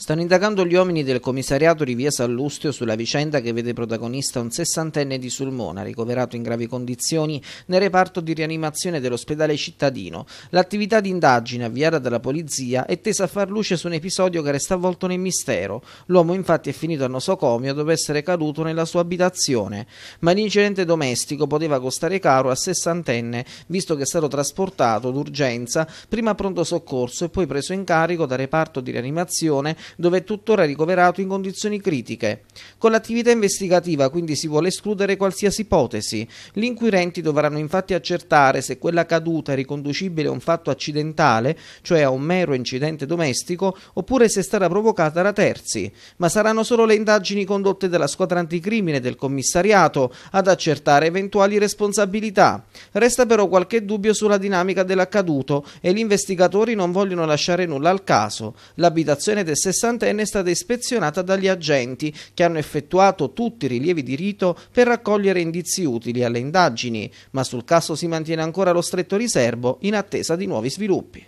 Stanno indagando gli uomini del commissariato di via Sallustio sulla vicenda che vede protagonista un sessantenne di Sulmona ricoverato in gravi condizioni nel reparto di rianimazione dell'ospedale cittadino. L'attività di indagine avviata dalla polizia è tesa a far luce su un episodio che resta avvolto nel mistero. L'uomo infatti è finito al nosocomio dopo essere caduto nella sua abitazione, ma l'incidente domestico poteva costare caro al sessantenne visto che è stato trasportato d'urgenza prima a pronto soccorso e poi preso in carico da reparto di rianimazione dove è tuttora ricoverato in condizioni critiche. Con l'attività investigativa quindi si vuole escludere qualsiasi ipotesi. Gli inquirenti dovranno infatti accertare se quella caduta è riconducibile a un fatto accidentale, cioè a un mero incidente domestico, oppure se è stata provocata da terzi, ma saranno solo le indagini condotte dalla squadra anticrimine del commissariato ad accertare eventuali responsabilità. Resta però qualche dubbio sulla dinamica dell'accaduto e gli investigatori non vogliono lasciare nulla al caso. L'abitazione del 60 sessantenne è stata ispezionata dagli agenti che hanno effettuato tutti i rilievi di rito per raccogliere indizi utili alle indagini, ma sul caso si mantiene ancora lo stretto riservo in attesa di nuovi sviluppi.